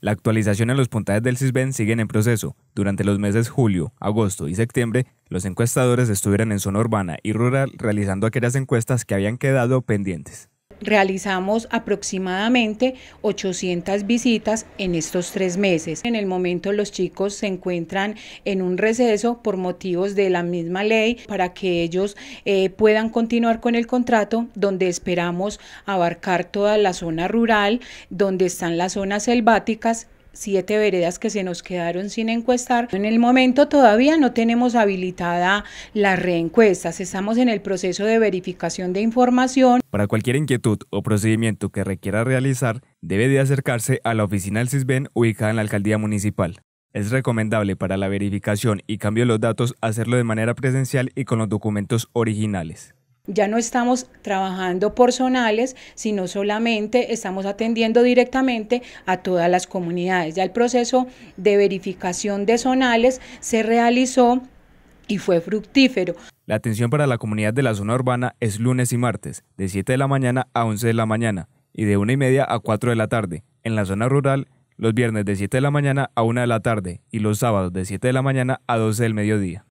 La actualización en los puntajes del CISBEN sigue en proceso. Durante los meses julio, agosto y septiembre, los encuestadores estuvieron en zona urbana y rural realizando aquellas encuestas que habían quedado pendientes realizamos aproximadamente 800 visitas en estos tres meses. En el momento los chicos se encuentran en un receso por motivos de la misma ley para que ellos eh, puedan continuar con el contrato donde esperamos abarcar toda la zona rural, donde están las zonas selváticas siete veredas que se nos quedaron sin encuestar. En el momento todavía no tenemos habilitada las reencuestas, estamos en el proceso de verificación de información. Para cualquier inquietud o procedimiento que requiera realizar, debe de acercarse a la oficina del CISBEN ubicada en la alcaldía municipal. Es recomendable para la verificación y cambio de los datos hacerlo de manera presencial y con los documentos originales. Ya no estamos trabajando por zonales, sino solamente estamos atendiendo directamente a todas las comunidades. Ya el proceso de verificación de zonales se realizó y fue fructífero. La atención para la comunidad de la zona urbana es lunes y martes, de 7 de la mañana a 11 de la mañana y de 1 y media a 4 de la tarde. En la zona rural, los viernes de 7 de la mañana a 1 de la tarde y los sábados de 7 de la mañana a 12 del mediodía.